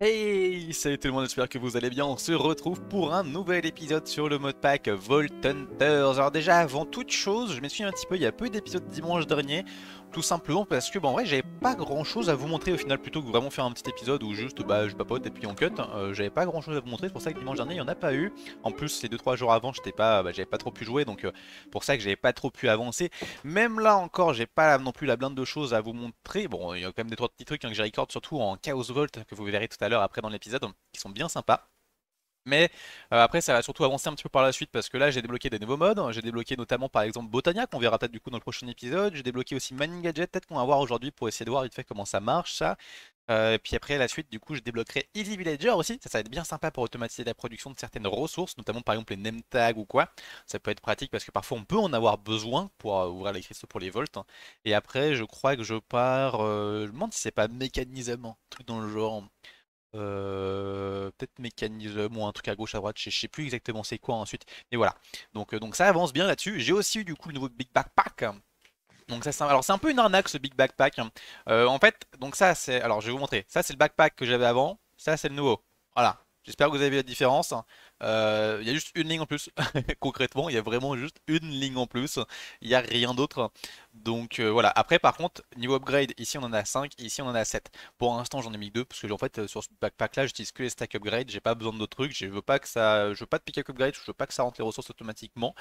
Hey Salut tout le monde, j'espère que vous allez bien. On se retrouve pour un nouvel épisode sur le mode pack Volt Hunters. Alors déjà, avant toute chose, je suis un petit peu, il y a peu d'épisodes dimanche dernier. Tout simplement parce que, bah, en vrai, j'avais pas grand chose à vous montrer au final, plutôt que vraiment faire un petit épisode où juste bah, je papote et puis on cut. Hein, euh, j'avais pas grand chose à vous montrer, c'est pour ça que dimanche dernier, il y en a pas eu. En plus, les 2-3 jours avant, j'étais pas, bah, j'avais pas trop pu jouer, donc euh, pour ça que j'avais pas trop pu avancer. Même là encore, j'ai pas non plus la blinde de choses à vous montrer. Bon, il y a quand même des trois petits trucs hein, que j'ai record, surtout en Chaos Vault, que vous verrez tout à l'heure après dans l'épisode, qui sont bien sympas. Mais euh, après, ça va surtout avancer un petit peu par la suite parce que là, j'ai débloqué des nouveaux modes. J'ai débloqué notamment, par exemple, Botania, qu'on verra peut-être du coup dans le prochain épisode. J'ai débloqué aussi Mining Gadget, peut-être qu'on va voir aujourd'hui pour essayer de voir vite fait comment ça marche, ça. Euh, et puis après, la suite, du coup, je débloquerai Easy Villager aussi. Ça, ça va être bien sympa pour automatiser la production de certaines ressources, notamment par exemple les NemTags ou quoi. Ça peut être pratique parce que parfois on peut en avoir besoin pour euh, ouvrir les cristaux pour les volts. Hein. Et après, je crois que je pars. je me demande si c'est pas mécanisément truc dans le genre. Euh, peut-être mécanisme ou un truc à gauche à droite, je, sais plus exactement c'est quoi ensuite. Mais voilà. Donc, euh, donc ça avance bien là-dessus. J'ai aussi eu du coup le nouveau Big Backpack. Donc ça, alors c'est un peu une arnaque ce Big Backpack. Euh, en fait, donc ça c'est, alors je vais vous montrer. Ça c'est le backpack que j'avais avant. Ça c'est le nouveau. Voilà. J'espère que vous avez vu la différence. Euh, il y a juste une ligne en plus. Concrètement, il y a vraiment juste une ligne en plus. Il n'y a rien d'autre. Donc euh, voilà. Après, par contre, niveau upgrade, ici on en a 5, ici on en a 7. Pour l'instant, j'en ai mis 2 parce que en fait, sur ce backpack là, j'utilise que les stack upgrade. J'ai pas besoin d'autres trucs. Je veux pas que ça, je veux pas de pick-up upgrade. Je veux pas que ça rentre les ressources automatiquement.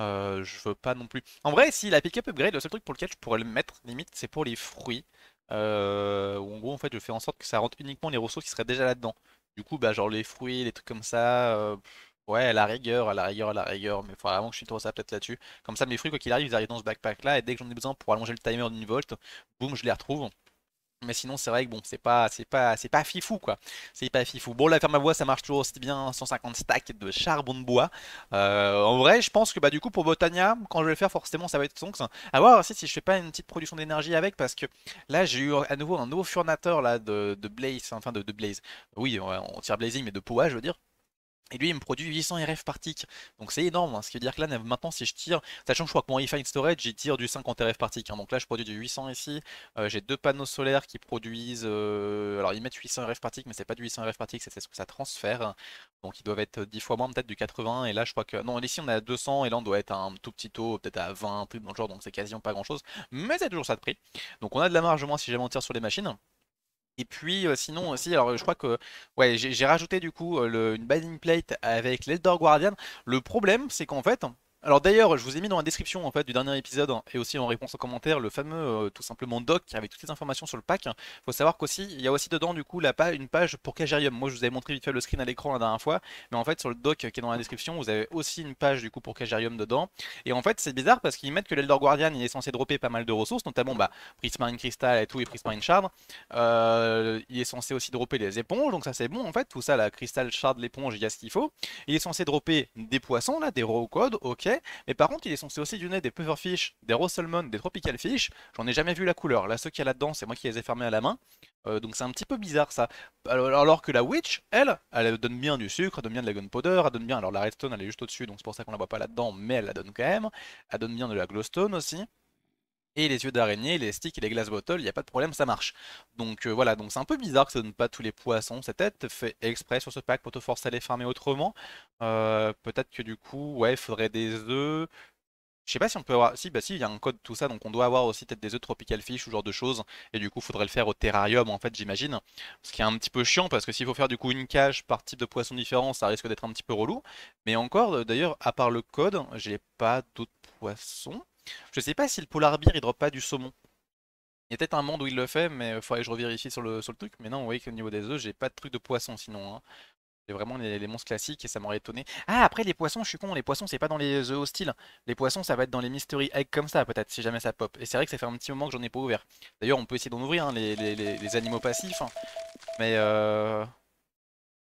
Euh, je veux pas non plus. En vrai, si la pick-up upgrade, le seul truc pour lequel je pourrais le mettre limite, c'est pour les fruits. en gros en fait je fais en sorte que ça rentre uniquement les ressources qui seraient déjà là-dedans. Du coup, bah, genre les fruits, les trucs comme ça, euh, ouais, à la rigueur, à la rigueur, à la rigueur, mais il faudra vraiment que je suis trop ça peut-être là-dessus. Comme ça, mes fruits, quoi qu'il arrive, ils arrivent dans ce backpack là, et dès que j'en ai besoin pour allonger le timer d'une volt, boum, je les retrouve. Mais sinon, c'est vrai que bon, c'est pas, c'est pas, c'est pas fifou quoi. C'est pas fifou. Bon, la ferme à bois, ça marche toujours aussi bien. 150 stacks de charbon de bois. Euh, en vrai, je pense que bah du coup pour Botania, quand je vais le faire, forcément, ça va être sonx. À voir aussi si je fais pas une petite production d'énergie avec, parce que là, j'ai eu à nouveau un nouveau furnateur là de, de Blaze, enfin de, de Blaze. Oui, on, tire Blazing, mais de Poa, je veux dire. Et lui, il me produit 800 RF par Donc c'est énorme. Hein. Ce qui veut dire que là, maintenant, si je tire, sachant que je crois que mon e storage, il tire du 50 RF par hein. Donc là, je produis du 800 ici. Euh, j'ai deux panneaux solaires qui produisent. Euh, alors ils mettent 800 RF par tick, mais c'est pas du 800 RF par tick, c'est ce que ça transfère. Donc ils doivent être 10 fois moins, peut-être du 80. Et là, je crois que. Non, ici, on a 200. Et là, on doit être un tout petit taux, peut-être à 20, plus truc dans le genre. Donc c'est quasiment pas grand-chose. Mais c'est toujours ça de prix. Donc on a de la marge moins si jamais on tire sur les machines. Et puis euh, sinon aussi, alors euh, je crois que ouais, j'ai rajouté du coup euh, une Binding plate avec l'Elder Guardian. Le problème, c'est qu'en fait, alors d'ailleurs, je vous ai mis dans la description en fait du dernier épisode hein, et aussi en réponse aux commentaires le fameux euh, tout simplement doc qui avait toutes les informations sur le pack. Faut savoir qu'aussi il y a aussi dedans du coup la pas une page pour Kagerium. Moi je vous avais montré vite fait le screen à l'écran la dernière fois, mais en fait sur le doc qui est dans la description, vous avez aussi une page du coup pour Kagerium dedans. Et en fait c'est bizarre parce qu'ils mettent que l'Elder Guardian il est censé dropper pas mal de ressources, notamment bah Prismarine Crystal et tout et Prismarine Shard. Euh, il est censé aussi dropper les éponges, donc ça c'est bon en fait. Tout ça la Crystal Shard, l'éponge, il y a ce qu'il faut. Il est censé dropper des poissons là, des raw code, ok mais par contre il est censé aussi donner des pufferfish, des Rosalmon, des tropical fish, j'en ai jamais vu la couleur, là ceux qu'il y a là-dedans c'est moi qui les ai fermés à la main, euh, donc c'est un petit peu bizarre ça. Alors, que la Witch, elle, elle donne bien du sucre, elle donne bien de la gunpowder, elle donne bien, alors la redstone elle est juste au-dessus donc c'est pour ça qu'on la voit pas là-dedans, mais elle la donne quand même, elle donne bien de la glowstone aussi et les yeux d'araignée, les sticks et les glass bottles, il n'y a pas de problème, ça marche. Donc euh, voilà, donc c'est un peu bizarre que ça donne pas tous les poissons, c'est peut-être fait exprès sur ce pack pour te forcer à les farmer autrement. Euh, peut-être que du coup, ouais, il faudrait des œufs. Je sais pas si on peut avoir. Si, bah si, il y a un code, tout ça, donc on doit avoir aussi peut-être des œufs tropical fish ou genre de choses. Et du coup, faudrait le faire au terrarium, en fait, j'imagine. Ce qui est un petit peu chiant, parce que s'il faut faire du coup une cage par type de poisson différent, ça risque d'être un petit peu relou. Mais encore, euh, d'ailleurs, à part le code, j'ai pas d'autres poissons. Je sais pas si le polar bear il drop pas du saumon. Il y a peut-être un monde où il le fait, mais il euh, faudrait que je revérifie sur le, sur truc. Mais non, vous voyez qu'au niveau des œufs, j'ai pas de truc de poisson sinon. Hein. J'ai vraiment les, monstres classiques et ça m'aurait étonné. Ah, après les poissons, je suis con, les poissons c'est pas dans les œufs hostiles. Les poissons ça va être dans les mystery eggs comme ça peut-être, si jamais ça pop. Et c'est vrai que ça fait un petit moment que j'en ai pas ouvert. D'ailleurs, on peut essayer d'en ouvrir hein, les, animaux passifs. Hein. Mais euh.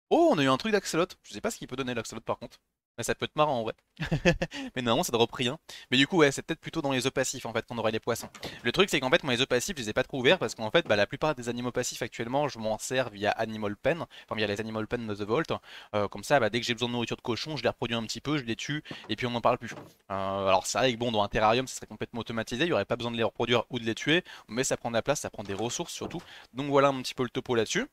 Oh, on a eu un truc d'axolot. Je sais pas ce qu'il peut donner l'axolot par contre. Mais ça peut être marrant en vrai. mais normalement ça drop rien. Mais du coup ouais c'est peut-être plutôt dans les œufs passifs en fait qu'on aurait les poissons. Le truc c'est qu'en fait moi les œufs passifs je les ai pas trop ouverts parce qu'en fait bah, la plupart des animaux passifs actuellement je m'en sers via Animal Pen, enfin via les Animal Pen de The Vault. Euh, comme ça bah, dès que j'ai besoin de nourriture de cochon je les reproduis un petit peu, je les tue et puis on n'en parle plus. Euh, alors c'est vrai que bon dans un terrarium ça serait complètement automatisé, il n'y aurait pas besoin de les reproduire ou de les tuer, mais ça prend de la place, ça prend des ressources surtout. Donc voilà un petit peu le topo là-dessus.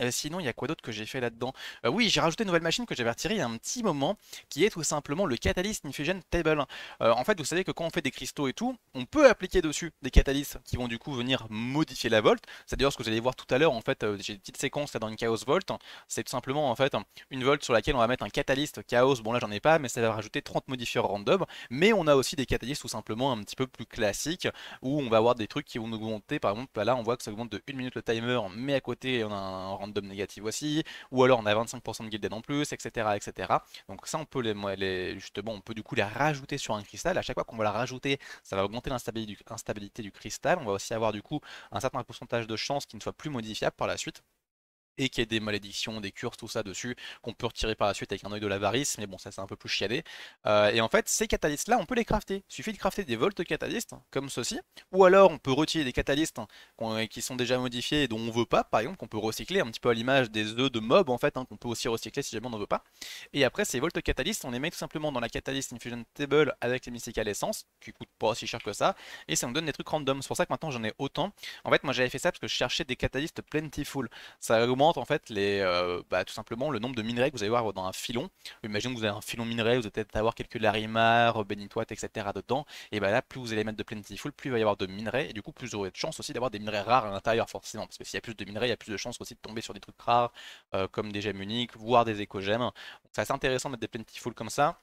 Euh, sinon, il y a quoi d'autre que j'ai fait là-dedans euh, Oui, j'ai rajouté une nouvelle machine que j'avais retirée il y a un petit moment, qui est tout simplement le Catalyst Infusion Table. Euh, en fait, vous savez que quand on fait des cristaux et tout, on peut appliquer dessus des catalysts qui vont du coup venir modifier la volt. C'est d'ailleurs ce que vous allez voir tout à l'heure, en fait, j'ai une petite séquence là dans une Chaos Volt. C'est tout simplement en fait une volt sur laquelle on va mettre un catalyst Chaos. Bon là, j'en ai pas, mais ça va rajouter 30 modifieurs random. Mais on a aussi des catalysts tout simplement un petit peu plus classiques, où on va avoir des trucs qui vont augmenter. Par exemple, là, on voit que ça augmente de 1 minute le timer, mais à côté, on a un random négative aussi, ou alors on a 25% de gilded en plus, etc., etc. Donc ça, on peut les, justement, on peut du coup les rajouter sur un cristal. À chaque fois qu'on va la rajouter, ça va augmenter l'instabilité du, du, cristal. On va aussi avoir du coup un certain pourcentage de chance qui ne soit plus modifiable par la suite et qu'il y ait des malédictions, des curses, tout ça dessus, qu'on peut retirer par la suite avec un œil de l'avarice, mais bon, ça c'est un peu plus chiadé. Euh, et en fait, ces catalystes là, on peut les crafter. Il suffit de crafter des volts catalystes, comme ceci, ou alors on peut retirer des catalystes qui sont déjà modifiés et dont on veut pas, par exemple, qu'on peut recycler un petit peu à l'image des œufs de mob en fait, hein, qu'on peut aussi recycler si jamais on en veut pas. Et après, ces volts catalystes, on les met tout simplement dans la catalyst infusion table avec les mystical essence, qui coûte pas aussi cher que ça, et ça nous donne des trucs random. C'est pour ça que maintenant j'en ai autant. En fait, moi j'avais fait ça parce que je cherchais des catalystes plentiful. Ça en fait les, euh, bah, tout simplement le nombre de minerais que vous allez avoir dans un filon. Imaginez que vous avez un filon minerais, vous allez peut-être avoir quelques larimars, euh, bénitoites, etc. dedans. Et bah là, plus vous allez mettre de plentiful, plus il va y avoir de minerais. Et du coup, plus vous aurez de chances aussi d'avoir des minerais rares à l'intérieur, forcément. Parce que s'il y a plus de minerais, il y a plus de chances aussi de tomber sur des trucs rares, euh, comme des gemmes uniques, voire des éco-gemmes. C'est assez intéressant de mettre des plentiful comme ça.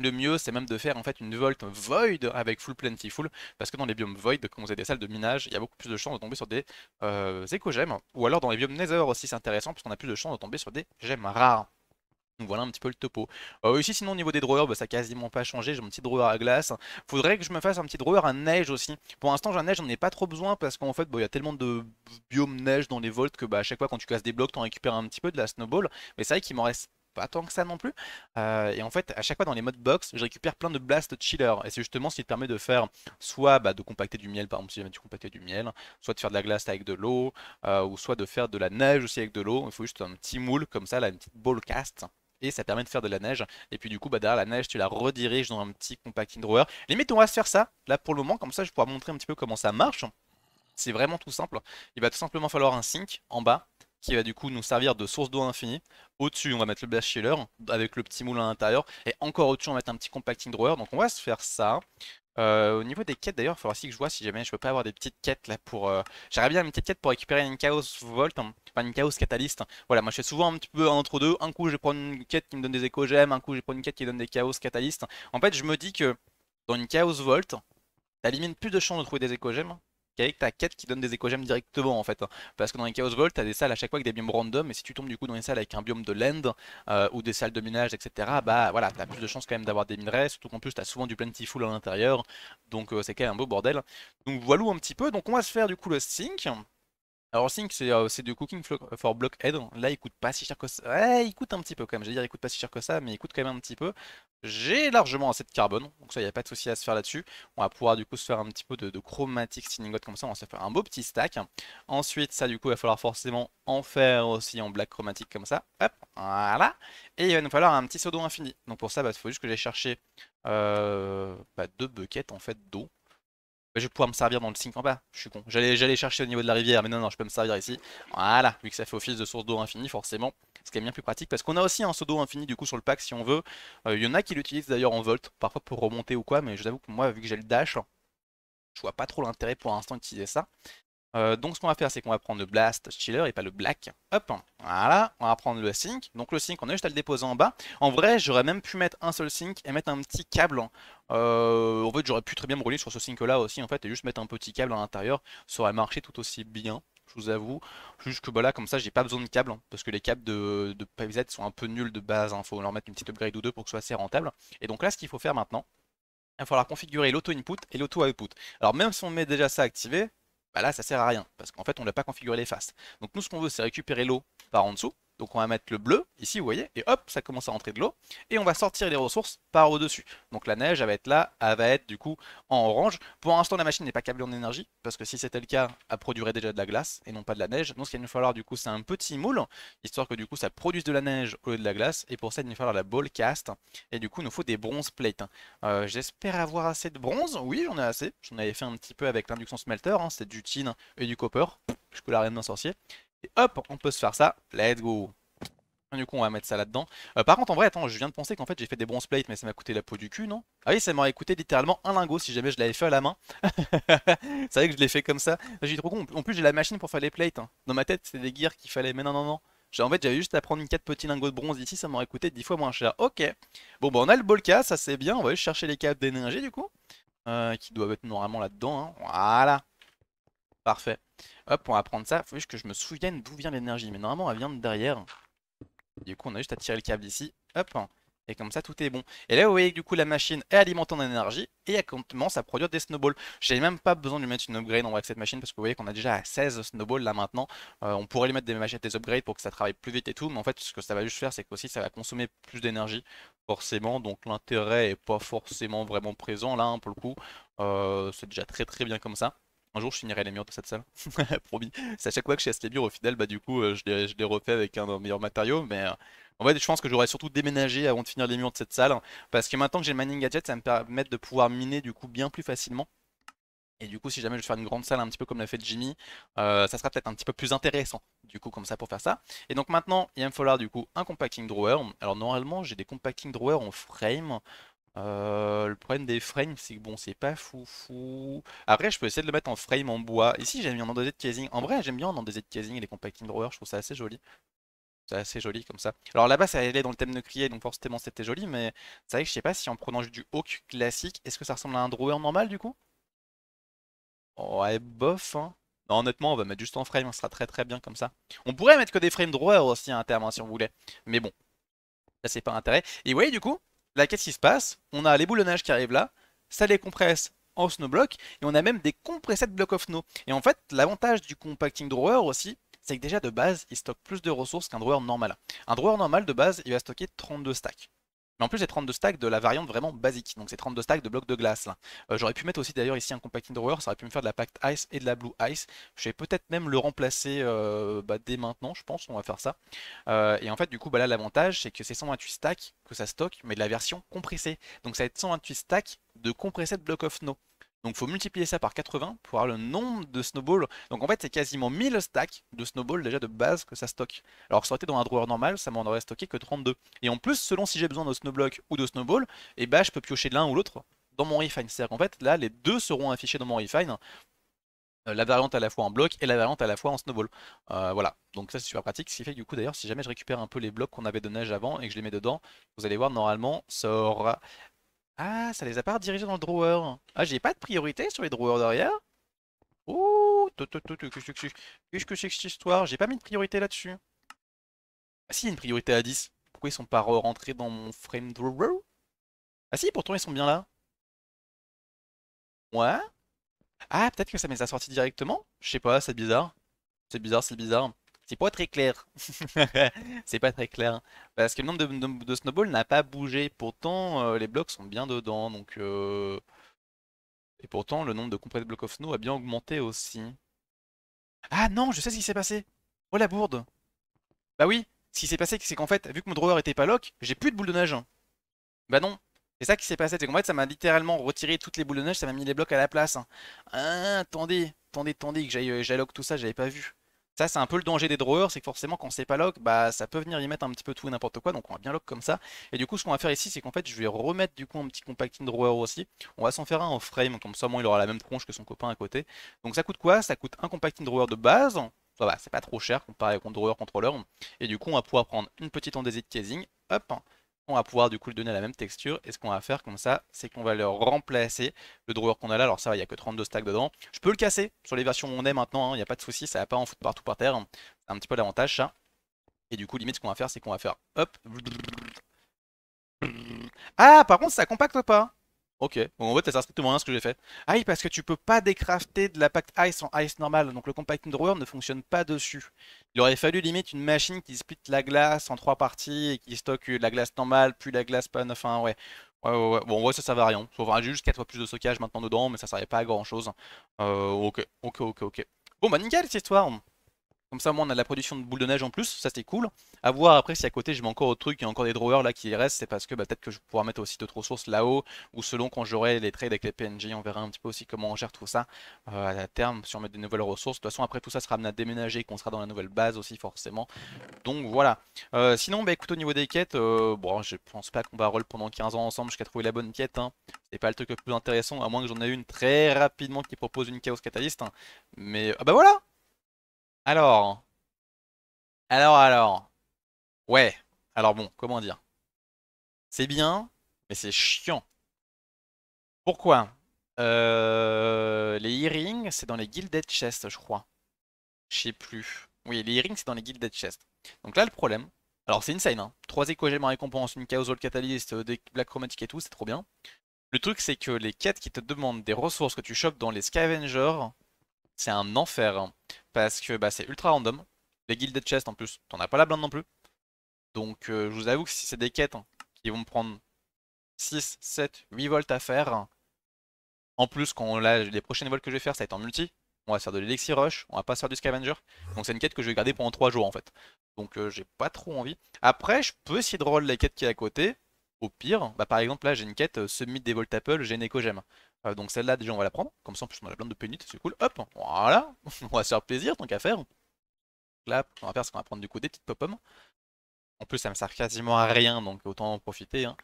Le mieux, c'est même de faire en fait une Volt Void avec Full Plentiful, parce que dans les biomes Void, quand vous avez des salles de minage, il y a beaucoup plus de chances de tomber sur des euh, éco-gemmes, ou alors dans les biomes Nether aussi, c'est intéressant, parce qu'on a plus de chances de tomber sur des gemmes rares. Donc voilà un petit peu le topo. Aussi euh, ici sinon au niveau des drawers, bah, ça a quasiment pas changé, j'ai mon petit drawer à glace. Faudrait que je me fasse un petit drawer à neige aussi. Pour l'instant j'ai un neige, j'en ai pas trop besoin parce qu'en fait bah, il y a tellement de biomes neige dans les volts que bah, à chaque fois quand tu casses des blocs, t'en récupères un petit peu de la snowball. Mais c'est vrai qu'il m'en reste pas tant que ça non plus. Euh, et en fait, à chaque fois dans les modes box, je récupère plein de blast chiller. Et c'est justement ce qui te permet de faire soit bah, de compacter du miel, par exemple, si jamais tu compacter du miel, soit de faire de la glace avec de l'eau, euh, ou soit de faire de la neige aussi avec de l'eau. Il faut juste un petit moule comme ça, la une petite ball cast et ça permet de faire de la neige. Et puis du coup, bah, derrière la neige, tu la rediriges dans un petit compacting drawer. Limite, on va se faire ça, là pour le moment, comme ça je pourrais montrer un petit peu comment ça marche. C'est vraiment tout simple. Il va tout simplement falloir un sink en bas qui va du coup nous servir de source d'eau infinie. Au-dessus, on va mettre le blast chiller avec le petit moulin à l'intérieur. Et encore au-dessus, on va mettre un petit compacting drawer. Donc on va se faire ça. Euh, au niveau des quêtes d'ailleurs, il faudra aussi que je vois si jamais je peux pas avoir des petites quêtes là pour... j'aurais euh, J'aimerais bien une petite quête pour récupérer une Chaos Volt, hein. enfin une Chaos Catalyst. Voilà, moi je fais souvent un petit peu entre deux. Un coup je vais prendre une quête qui me donne des éco-gemmes, un coup je vais prendre une quête qui donne des Chaos Catalyst. En fait je me dis que dans une Chaos Volt, ça limite plus de chances de trouver des éco-gemmes qu'avec ta quête qui donne des éco directement en fait. Hein. Parce que dans les Chaos tu t'as des salles à chaque fois avec des biomes random, et si tu tombes du coup dans une salle avec un biome de land euh, ou des salles de minage, etc., bah voilà, t'as plus de chances quand même d'avoir des minerais, surtout qu'en plus t'as souvent du plentiful à l'intérieur, donc euh, c'est quand même un beau bordel. Donc voilà un petit peu, donc on va se faire du coup le sync. Alors Sync c'est euh, du cooking for blockhead. Là il coûte pas si cher que ça. Ouais, il coûte un petit peu quand même. J'allais dire il coûte pas si cher que ça, mais il coûte quand même un petit peu. J'ai largement assez de carbone, donc ça il n'y a pas de souci à se faire là-dessus. On va pouvoir du coup se faire un petit peu de, de chromatique god comme ça, on va se faire un beau petit stack. Ensuite ça du coup il va falloir forcément en faire aussi en black chromatique comme ça. Hop, voilà. Et il va nous falloir un petit d'eau infini. Donc pour ça il bah, faut juste que j'aille chercher euh, bah, deux buckets en fait d'eau je vais pouvoir me servir dans le sink en bas. Je suis con. J'allais chercher au niveau de la rivière, mais non, non, je peux me servir ici. Voilà, vu que ça fait office de source d'eau infinie, forcément. Ce qui est bien plus pratique, parce qu'on a aussi un seau d'eau infini du coup sur le pack si on veut. Euh, il y en a qui l'utilisent d'ailleurs en volt, parfois pour remonter ou quoi, mais je vous avoue que moi, vu que j'ai le dash, je vois pas trop l'intérêt pour l'instant d'utiliser ça. Euh, donc ce qu'on va faire, c'est qu'on va prendre le Blast Chiller et pas le Black. Hop, voilà, on va prendre le Sync. Donc le Sync, on a juste à le déposer en bas. En vrai, j'aurais même pu mettre un seul Sync et mettre un petit câble. Euh, en fait, j'aurais pu très bien me rouler sur ce Sync là aussi, en fait, et juste mettre un petit câble à l'intérieur. Ça aurait marché tout aussi bien. Je vous avoue, juste que bah là, comme ça, j'ai pas besoin de câble hein, parce que les câbles de, de sont un peu nuls de base. Il hein. Faut leur mettre une petite upgrade ou deux pour que ce soit assez rentable. Et donc là, ce qu'il faut faire maintenant, il va falloir configurer l'auto-input et l'auto-output. Alors même si on met déjà ça activé, là ça sert à rien, parce qu'en fait on n'a pas configuré les faces. Donc nous ce qu'on veut c'est récupérer l'eau par en dessous, donc on va mettre le bleu, ici vous voyez, et hop, ça commence à rentrer de l'eau. Et on va sortir les ressources par au-dessus. Donc la neige, elle va être là, elle va être du coup en orange. Pour l'instant, la machine n'est pas câblée en énergie, parce que si c'était le cas, elle produirait déjà de la glace et non pas de la neige. Donc ce qu'il va nous falloir du coup, c'est un petit moule, histoire que du coup ça produise de la neige au lieu de la glace. Et pour ça, il va nous falloir la ball cast. Et du coup, il nous faut des bronze plates. Euh, j'espère avoir assez de bronze. Oui, j'en ai assez. J'en avais fait un petit peu avec l'induction smelter. Hein. C'est du tin et du copper. Je peux la reine d'un sorcier. Et hop, on peut se faire ça. Let's go. Du coup, on va mettre ça là-dedans. Euh, par contre, en vrai, attends, je viens de penser qu'en fait, j'ai fait des bronze plates, mais ça m'a coûté la peau du cul, non Ah oui, ça m'aurait coûté littéralement un lingot si jamais je l'avais fait à la main. c'est vrai que je l'ai fait comme ça. J'ai trop con. En plus, j'ai la machine pour faire les plates. Hein. Dans ma tête, c'est des gears qu'il fallait. Mais non, non, non. En fait, j'avais juste à prendre 4 petits lingots de bronze ici, ça m'aurait coûté 10 fois moins cher. Ok. Bon, bah, on a le Bolka, ça c'est bien. On va aller chercher les câbles d'énergie, du coup. Euh, qui doivent être normalement là-dedans. Hein. Voilà. Parfait. Hop, on va prendre ça. Faut juste que je me souvienne d'où vient l'énergie. Mais normalement, elle vient de derrière. Du coup, on a juste à tirer le câble ici. Hop. Et comme ça, tout est bon. Et là, vous voyez que du coup, la machine est alimentée en énergie et elle commence à produire des snowballs. J'ai même pas besoin de lui mettre une upgrade en vrai avec cette machine parce que vous voyez qu'on a déjà 16 snowballs là maintenant. Euh, on pourrait lui mettre des machettes des upgrades pour que ça travaille plus vite et tout. Mais en fait, ce que ça va juste faire, c'est qu'aussi ça va consommer plus d'énergie forcément. Donc l'intérêt est pas forcément vraiment présent là hein, pour le coup. Euh, c'est déjà très très bien comme ça. Un jour, je finirai les murs de cette salle, promis. C'est à chaque fois que je casse les murs, au final, bah du coup, euh, je les, refais avec un meilleur matériau Mais euh, en fait, je pense que j'aurais surtout déménagé avant de finir les murs de cette salle. Parce que maintenant que j'ai le mining gadget, ça me permettre de pouvoir miner du coup bien plus facilement. Et du coup, si jamais je vais faire une grande salle, un petit peu comme l'a fait Jimmy, euh, ça sera peut-être un petit peu plus intéressant, du coup, comme ça, pour faire ça. Et donc maintenant, il va me falloir, du coup, un compacting drawer. Alors normalement, j'ai des compacting drawers en frame. Euh, le problème des frames, c'est que bon, c'est pas fou fou. Après, je peux essayer de le mettre en frame en bois. Ici, j'aime bien en de casing. En vrai, j'aime bien en de casing et les compacting drawers, je trouve ça assez joli. C'est assez joli comme ça. Alors là-bas, ça allait dans le thème de crier, donc forcément c'était joli, mais c'est vrai que je sais pas si en prenant juste du hawk classique, est-ce que ça ressemble à un drawer normal du coup Ouais, bof, hein. Non, honnêtement, on va mettre juste en frame, on sera très très bien comme ça. On pourrait mettre que des frame drawers aussi hein, à un terme, hein, si on voulait. Mais bon, Ça c'est pas intérêt. Et vous voyez du coup, Là, qu'est-ce qui se passe On a les boulonnages qui arrivent là, ça les compresse en snowblock, et on a même des compressés de blocs of snow. Et en fait, l'avantage du compacting drawer aussi, c'est que déjà de base, il stocke plus de ressources qu'un drawer normal. Un drawer normal de base, il va stocker 32 stacks. Mais en plus, j'ai 32 stacks de la variante vraiment basique. Donc, c'est 32 stacks de blocs de glace. Euh, j'aurais pu mettre aussi d'ailleurs ici un compacting drawer. Ça aurait pu me faire de la packed ice et de la blue ice. Je vais peut-être même le remplacer euh, bah, dès maintenant, je pense. On va faire ça. Euh, et en fait, du coup, bah, là, l'avantage, c'est que c'est 128 stacks que ça stocke, mais de la version compressée. Donc, ça va être 128 stacks de compressé de blocs of no. Donc il faut multiplier ça par 80 pour avoir le nombre de snowballs. Donc en fait, c'est quasiment 1000 stacks de snowballs déjà de base que ça stocke. Alors que ça aurait été dans un drawer normal, ça m'en aurait stocké que 32. Et en plus, selon si j'ai besoin de snowblock ou de snowball, et eh ben, je peux piocher l'un ou l'autre dans mon refine. C'est-à-dire qu'en fait, là, les deux seront affichés dans mon refine. Euh, la variante à la fois en bloc et la variante à la fois en snowball. Euh, voilà, donc ça c'est super pratique. Ce qui fait que du coup, d'ailleurs, si jamais je récupère un peu les blocs qu'on avait de neige avant et que je les mets dedans, vous allez voir, normalement, ça aura ah, ça les a pas redirigés dans le drawer. Ah, j'ai pas de priorité sur les drawers derrière. Ouh qu'est-ce que c'est que cette histoire J'ai pas mis de priorité là-dessus. Ah si, une priorité à 10. Pourquoi ils sont pas rentrés dans mon frame drawer Ah si, pourtant ils sont bien là. Ouais. Ah, peut-être que ça m'est les a directement Je sais pas, c'est bizarre. C'est bizarre, c'est bizarre. C'est pas très clair. c'est pas très clair. Hein. Parce que le nombre de, de, n'a pas bougé. Pourtant, euh, les blocs sont bien dedans. Donc, euh, Et pourtant, le nombre de complètes blocs of snow a bien augmenté aussi. Ah non, je sais ce qui s'est passé. Oh la bourde. Bah oui, ce qui s'est passé, c'est qu'en fait, vu que mon drawer était pas lock, j'ai plus de boules de neige. Bah non. C'est ça qui s'est passé. C'est qu'en fait, ça m'a littéralement retiré toutes les boules de neige. Ça m'a mis les blocs à la place. Hein. Ah, attendez, attendez, attendez, que j'aille lock tout ça, j'avais pas vu. Ça, c'est un peu le danger des drawers, c'est que forcément, quand c'est pas lock, bah, ça peut venir y mettre un petit peu tout et n'importe quoi, donc on va bien lock comme ça. Et du coup, ce qu'on va faire ici, c'est qu'en fait, je vais remettre du coup un petit compacting drawer aussi. On va s'en faire un en frame, comme ça, moi, il aura la même tronche que son copain à côté. Donc ça coûte quoi Ça coûte un compacting drawer de base. Ça va, c'est pas trop cher comparé au drawer contrôleur, Et du coup, on va pouvoir prendre une petite de casing, hop, on va pouvoir du coup le donner la même texture. Et ce qu'on va faire comme ça, c'est qu'on va leur remplacer le drawer qu'on a là. Alors ça, il n'y a que 32 stacks dedans. Je peux le casser sur les versions où on est maintenant, hein, il n'y a pas de souci, ça va pas en foutre partout par terre. C'est un petit peu l'avantage ça. Et du coup, limite, ce qu'on va faire, c'est qu'on va faire hop. Ah, par contre, ça compacte pas Ok, bon en fait, ça sert strictement rien ce que j'ai fait. Ah parce que tu peux pas décrafter de la Pact Ice en Ice normal, donc le Compacting Drawer ne fonctionne pas dessus. Il aurait fallu limite une machine qui split la glace en trois parties et qui stocke la glace normale, puis la glace pan Enfin, ouais. Ouais, ouais, ouais. Bon, ouais, ça, ça va à rien. Hein. Ça va juste 4 fois plus de stockage maintenant dedans, mais ça servait pas à grand chose. Euh, ok, ok, ok, ok. Bon, bah nickel cette histoire. Comme ça, moi, on a de la production de boules de neige en plus, ça c'était cool. A voir après si à côté je mets encore autre truc, il y a encore des drawers là qui restent, c'est parce que bah, peut-être que je pouvoir mettre aussi d'autres ressources là-haut, ou selon quand j'aurai les trades avec les PNJ, on verra un petit peu aussi comment on gère tout ça euh, à terme, si on met des nouvelles ressources. De toute façon, après tout ça sera amené à déménager, qu'on sera dans la nouvelle base aussi forcément. Donc voilà. Euh, sinon, bah écoute, au niveau des quêtes, euh, bon, je pense pas qu'on va roll pendant 15 ans ensemble jusqu'à trouver la bonne quête. Hein. C'est pas le truc le plus intéressant, à moins que j'en ai une très rapidement qui propose une Chaos Catalyst. Hein. Mais, ah bah voilà alors. Alors, alors. Ouais. Alors bon, comment dire C'est bien, mais c'est chiant. Pourquoi euh, Les earrings, c'est dans les guilded Chests, je crois. Je sais plus. Oui, les earrings, c'est dans les guilded Chests. Donc là, le problème. Alors, c'est insane. Hein. 3 éco en récompense, une Chaosol Catalyst, euh, des Black Chromatic et tout, c'est trop bien. Le truc, c'est que les quêtes qui te demandent des ressources que tu chopes dans les Scavengers, c'est un enfer. Hein, parce que bah, c'est ultra random. Les de chest en plus, t'en as pas la blinde non plus. Donc euh, je vous avoue que si c'est des quêtes hein, qui vont me prendre 6, 7, 8 volts à faire, en plus quand les prochaines vols que je vais faire ça va être en multi, on va faire de l'Elixir Rush, on va pas faire du Scavenger. Donc c'est une quête que je vais garder pendant 3 jours en fait. Donc euh, j'ai pas trop envie. Après je peux essayer de roll les quêtes qui est à côté, au pire, bah, par exemple, là, j'ai une quête semi euh, Summit des Voltapple, j'ai éco Gem. Euh, donc celle-là, déjà, on va la prendre. Comme ça, en plus, on a plein de pénites, c'est cool. Hop, voilà, on va se faire plaisir, tant qu'à faire. Là, on va faire ce qu'on va prendre du coup des petites pop En plus, ça me sert quasiment à rien, donc autant en profiter. Hein.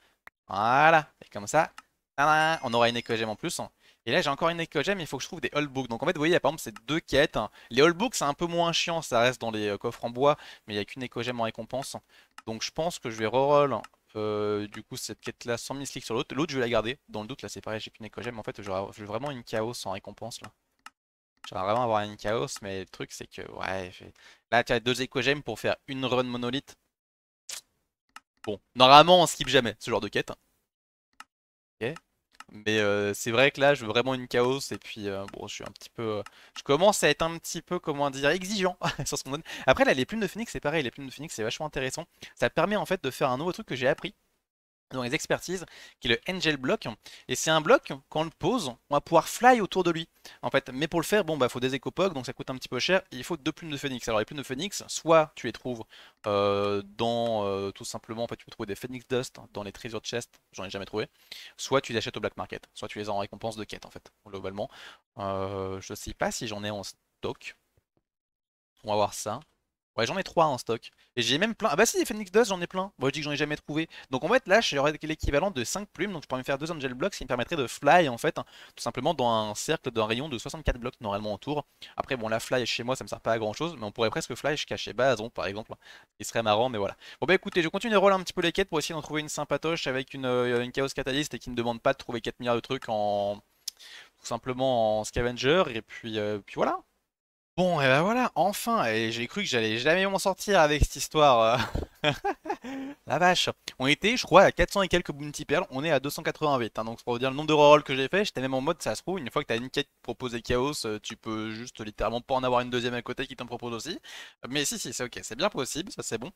Voilà, et comme ça, on aura une éco-gem en plus. Et là, j'ai encore une éco-gem, il faut que je trouve des old Books. Donc en fait, vous voyez, il y a par exemple ces deux quêtes. Hein. Les old Books, c'est un peu moins chiant, ça reste dans les euh, coffres en bois, mais il n'y a qu'une éco-gem en récompense. Donc je pense que je vais reroll euh, du coup cette quête là sans misclick sur l'autre. L'autre je vais la garder, dans le doute là c'est pareil j'ai qu'une éco En fait j'aurais vraiment une chaos sans récompense là. J'aimerais vraiment avoir une chaos mais le truc c'est que ouais... Là tu as deux écogèmes pour faire une run monolithe. Bon, normalement on skip jamais ce genre de quête. Hein. Ok. Mais euh, c'est vrai que là, je veux vraiment une chaos. Et puis, euh, bon, je suis un petit peu. Euh, je commence à être un petit peu, comment dire, exigeant sur ce qu'on donne. Après, là, les plumes de Phoenix, c'est pareil. Les plumes de Phoenix, c'est vachement intéressant. Ça permet en fait de faire un nouveau truc que j'ai appris dans les expertises, qui est le Angel Block. Et c'est un bloc, quand on le pose, on va pouvoir fly autour de lui. En fait, mais pour le faire, bon, bah, faut des écopogs, donc ça coûte un petit peu cher. il faut deux plumes de phoenix. Alors, les plumes de phoenix, soit tu les trouves euh, dans euh, tout simplement, en fait, tu peux trouver des phoenix dust dans les treasure chest j'en ai jamais trouvé. Soit tu les achètes au black market, soit tu les as en récompense de quête, en fait, globalement. Euh, je sais pas si j'en ai en stock. On va voir ça. Ouais, j'en ai 3 en stock. Et j'ai même plein. Ah bah si, des Phoenix Dust, j'en ai plein. Bon, je dis que j'en ai jamais trouvé. Donc en fait, là, j'aurais l'équivalent de 5 plumes. Donc je pourrais me faire 2 Angel Blocks, ce qui me permettrait de fly, en fait, hein, tout simplement dans un cercle d'un rayon de 64 blocs normalement autour. Après, bon, la fly chez moi, ça me sert pas à grand chose. Mais on pourrait presque fly jusqu'à chez Bazon, par exemple. Il hein. serait marrant, mais voilà. Bon, bah écoutez, je continue de rôler un petit peu les quêtes pour essayer d'en trouver une sympatoche avec une, euh, Chaos Catalyst et qui ne demande pas de trouver 4 milliards de trucs en. Tout simplement en scavenger. Et puis, euh, puis voilà. Bon, et eh ben voilà, enfin, et j'ai cru que j'allais jamais m'en sortir avec cette histoire. Euh. la vache. On était, je crois, à 400 et quelques bounty pearls, on est à 288. Hein, donc c'est pour vous dire le nombre de rerolls que j'ai fait, j'étais même en mode, ça se trouve, une fois que t'as une quête proposée Chaos, euh, tu peux juste littéralement pas en avoir une deuxième à côté qui t'en propose aussi. Mais si, si, c'est ok, c'est bien possible, ça c'est bon.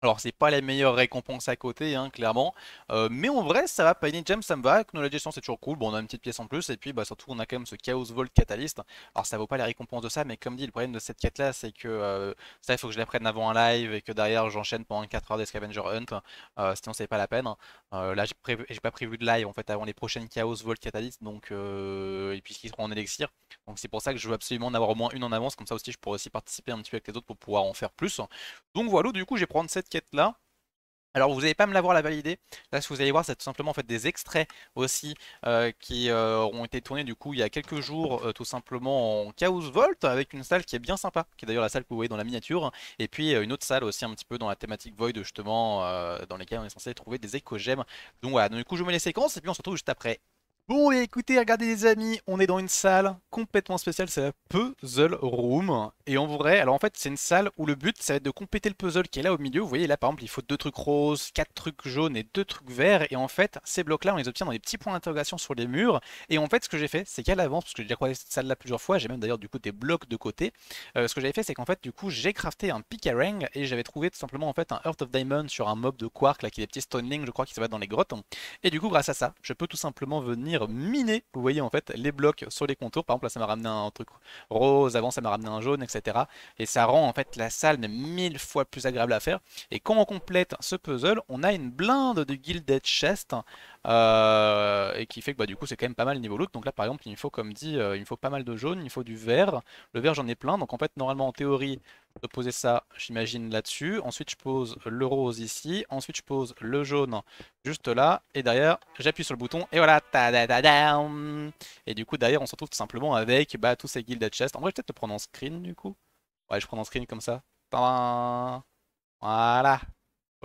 Alors, c'est pas la meilleure récompense à côté, hein, clairement. Euh, mais en vrai, ça va. une James, ça me va. la Gestion, c'est toujours cool. Bon, on a une petite pièce en plus. Et puis, bah, surtout, on a quand même ce Chaos Vault Catalyst. Alors, ça vaut pas les récompenses de ça. Mais comme dit, le problème de cette quête-là, c'est que euh, ça, il faut que je la prenne avant un live. Et que derrière, j'enchaîne pendant 4 heures des Scavenger Hunt. Euh, sinon, c'est pas la peine. Hein. là, j'ai pas prévu de live en fait avant les prochaines Chaos Vault Catalyst. Donc, et puis, seront en élixir. Donc, c'est pour ça que je veux absolument en avoir au moins une en avance. Comme ça aussi, je pourrais aussi participer un petit peu avec les autres pour pouvoir en faire plus. Donc, voilà, du coup, j'ai prendre cette quête-là. Alors vous n'allez pas me la voir la valider. Là, ce que vous allez voir, c'est tout simplement en fait des extraits aussi euh, qui euh, ont été tournés du coup il y a quelques jours, euh, tout simplement en Chaos Vault avec une salle qui est bien sympa, qui est d'ailleurs la salle que vous voyez dans la miniature, et puis une autre salle aussi un petit peu dans la thématique Void justement, dans lesquelles on est censé trouver des éco Donc voilà, donc, du coup je mets les séquences et puis on se retrouve juste après. Bon, et écoutez, regardez les amis, on est dans une salle complètement spéciale, c'est la Puzzle Room. Et on voudrait. alors en fait, c'est une salle où le but, ça va être de compléter le puzzle qui est là au milieu. Vous voyez, là, par exemple, il faut deux trucs roses, quatre trucs jaunes et deux trucs verts. Et en fait, ces blocs-là, on les obtient dans des petits points d'interrogation sur les murs. Et en fait, ce que j'ai fait, c'est qu'à l'avance, parce que j'ai déjà croisé cette salle-là plusieurs fois, j'ai même d'ailleurs du coup des blocs de côté. Euh, ce que j'avais fait, c'est qu'en fait, du coup, j'ai crafté un picarang et j'avais trouvé tout simplement en fait un Earth of Diamond sur un mob de quark, là, qui est des petits je crois, qui se va dans les grottes. Et du coup, grâce à ça, je peux tout simplement venir miner, vous voyez en fait, les blocs sur les contours. Par exemple, là, ça m'a ramené un truc rose, avant, ça m'a ramené un jaune, etc. Et ça rend en fait la salle mille fois plus agréable à faire. Et quand on complète ce puzzle, on a une blinde de guilded Chest. Euh, et qui fait que bah, du coup c'est quand même pas mal niveau look Donc là par exemple il me faut comme dit, euh, il me faut pas mal de jaune, il me faut du vert. Le vert j'en ai plein, donc en fait normalement en théorie de poser ça, j'imagine, là-dessus. Ensuite, je pose le rose ici. Ensuite, je pose le jaune juste là. Et derrière, j'appuie sur le bouton. Et voilà. Ta -da -da -da et du coup, derrière, on se retrouve tout simplement avec bah, tous ces guilded chests. En vrai, je peut-être le prendre en screen, du coup. Ouais, je prends en screen comme ça. voilà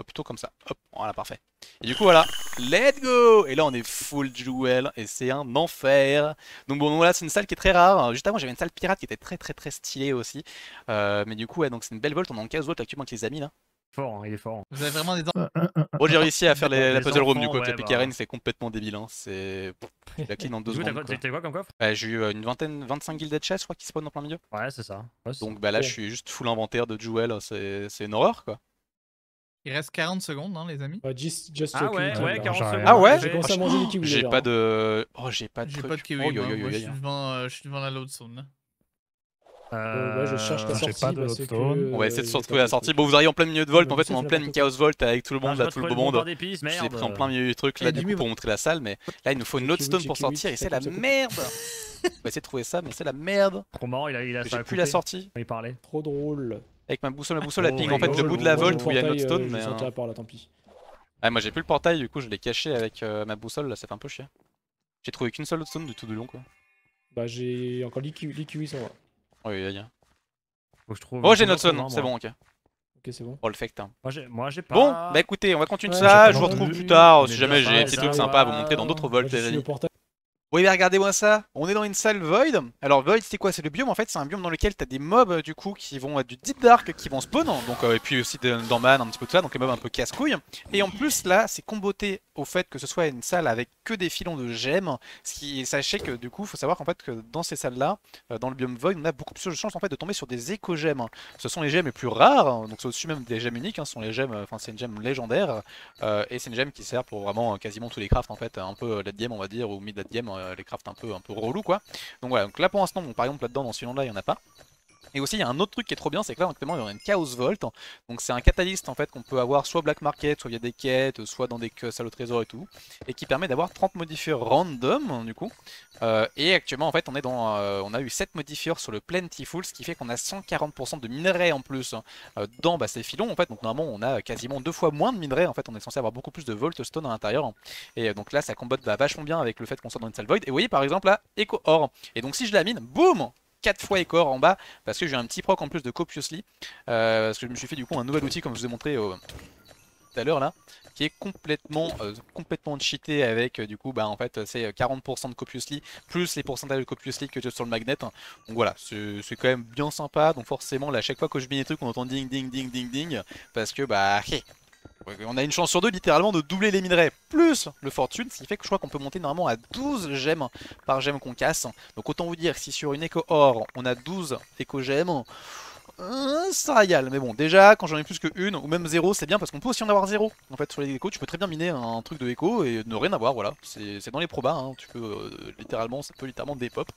plutôt comme ça. Hop, voilà, parfait. Et du coup, voilà, let's go Et là, on est full jewel, et c'est un enfer Donc bon, voilà, c'est une salle qui est très rare. Juste avant, j'avais une salle pirate qui était très très très stylée aussi. Euh, mais du coup, ouais, donc c'est une belle volte, on est en 15 volts actuellement avec les amis, là. Fort, hein, il est fort. Vous avez vraiment des... Bon, j'ai réussi à faire la puzzle room, du coup, ouais, avec bah... c'est complètement débile, hein. C'est... La clean en deux secondes. Quoi. Quoi comme coffre J'ai eu euh, une vingtaine, 25 guildes de je crois, qui spawnent en plein milieu. Ouais, c'est ça. Donc bah là, oh. je suis juste full inventaire de jewel, hein. c'est une horreur, quoi. Il reste 40 secondes, hein, les amis. Euh, Juste just, ah ouais, 40 secondes. Ah ouais J'ai J'ai pas de. Oh, j'ai pas de. J'ai pas de kiwi. Oh, euh, je, suis devant, devant la load zone. Euh, ouais, je cherche la sortie. de on va essayer de se retrouver à la sortie. Bon, vous arrivez en plein milieu de vault en fait, on est en plein Chaos vault avec tout le ah, monde, là, tout le beau monde. Je pris en plein milieu du truc, eh, là, du coup, pour montrer la salle, mais là, il nous faut une load stone pour sortir et c'est la merde On va essayer de trouver ça, mais c'est la merde Trop marrant, il a J'ai plus la sortie. Il parlait. Trop drôle. Avec ma boussole, ma ah, boussole, la ping en fait le bout de la volte où il y a une autre stone. mais à euh, part là, tant pis. Ah, moi j'ai plus le portail, du coup je l'ai caché avec euh, ma boussole là, ça fait un peu chier. J'ai trouvé qu'une seule autre stone du tout de long quoi. Bah j'ai encore l'IQI ça moi. Oui, Je trouve. Oh, j'ai notre stone, c'est bon, ok. Ok, c'est bon. Oh, le fact. Moi j'ai pas. Bon, bah écoutez, on va continuer ça, je vous retrouve plus tard. Si jamais j'ai des petits trucs sympas à vous montrer dans d'autres volts, oui, regardez-moi ça. On est dans une salle Void. Alors, Void, c'est quoi C'est le biome en fait. C'est un biome dans lequel t'as des mobs euh, du coup qui vont être du Deep Dark qui vont spawn. Donc, euh, et puis aussi des Man, un petit peu de ça. Donc, les mobs un peu casse-couilles. Et en plus, là, c'est comboté au fait que ce soit une salle avec que des filons de gemmes. Ce qui, sachez que du coup, faut savoir qu'en fait, que dans ces salles-là, euh, dans le biome Void, on a beaucoup plus de chances en fait de tomber sur des éco-gemmes. Ce sont les gemmes les plus rares. Hein. Donc, c'est au-dessus même des gemmes uniques. Hein. ce sont les gemmes. Enfin, c'est une gemme légendaire. et c'est une gemme qui sert pour vraiment quasiment tous les crafts en fait. Un peu late game, on va dire, ou mid late game. Euh, les crafts un peu, un peu relous quoi. Donc voilà, donc là pour l'instant, bon, par exemple là-dedans dans celui-là il n'y en a pas. Et aussi, il y a un autre truc qui est trop bien, c'est que là, actuellement, il y a une Chaos Volt. Donc, c'est un catalyste en fait qu'on peut avoir soit Black Market, soit via des quêtes, soit dans des salles au trésor et tout. Et qui permet d'avoir 30 modifiers random, du coup. Euh, et actuellement, en fait, on, est dans, euh, on a eu 7 modifiers sur le Plentyful, ce qui fait qu'on a 140% de minerais en plus hein. euh, dans bah, ces filons. En fait, donc normalement, on a quasiment deux fois moins de minerais. En fait, on est censé avoir beaucoup plus de Vault Stone à l'intérieur. Hein. Et donc là, ça combatte bah, vachement bien avec le fait qu'on soit dans une salle Void. Et vous voyez, par exemple, là, Echo Or. Et donc, si je la mine, boum 4 fois écor en bas, parce que j'ai un petit proc en plus de Copiously, euh, parce que je me suis fait du coup un nouvel outil comme je vous ai montré euh, tout à l'heure là, qui est complètement euh, complètement cheaté avec du coup bah en fait c'est 40% de copiously plus les pourcentages de copiously que as sur le magnet hein. donc voilà c'est quand même bien sympa donc forcément là chaque fois que je mets des trucs on entend ding ding ding ding ding parce que bah on a une chance sur deux littéralement de doubler les minerais plus le fortune, ce qui fait que je crois qu'on peut monter normalement à 12 gemmes par gemme qu'on casse. Donc autant vous dire que si sur une éco or on a 12 éco gemmes, euh, ça régale. Mais bon, déjà, quand j'en ai plus que une, ou même zéro, c'est bien parce qu'on peut aussi en avoir zéro. En fait, sur les échos, tu peux très bien miner un truc de écho et ne rien avoir, voilà. C'est dans les probas, hein. tu peux euh, littéralement, ça peut littéralement dépop.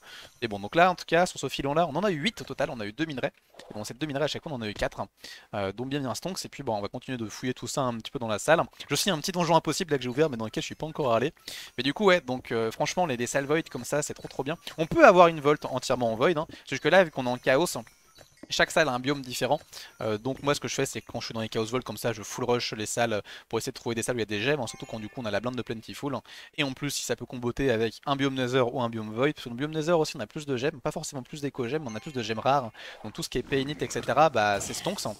Et bon, donc là, en tout cas, sur ce filon-là, on en a eu 8 au total, on a eu deux minerais. bon, cette 2 minerais, à chaque fois, on en a eu 4, hein. euh, dont bien un stonks. Et puis, bon, on va continuer de fouiller tout ça un petit peu dans la salle. Je aussi un petit donjon impossible là que j'ai ouvert, mais dans lequel je suis pas encore allé. Mais du coup, ouais, donc franchement, les, des salles void comme ça, c'est trop trop bien. On peut avoir une volte entièrement en void, hein. que là, vu qu'on est en chaos, chaque salle a un biome différent, euh, donc moi ce que je fais c'est quand je suis dans les Chaos Vol comme ça je full rush les salles pour essayer de trouver des salles où il y a des gemmes, hein, surtout quand du coup on a la blinde de full, et en plus si ça peut comboter avec un biome Nether ou un biome Void, parce que le biome Nether aussi on a plus de gemmes, pas forcément plus d'éco-gemmes, on a plus de gemmes rares, donc tout ce qui est painite etc bah c'est stonks, hein.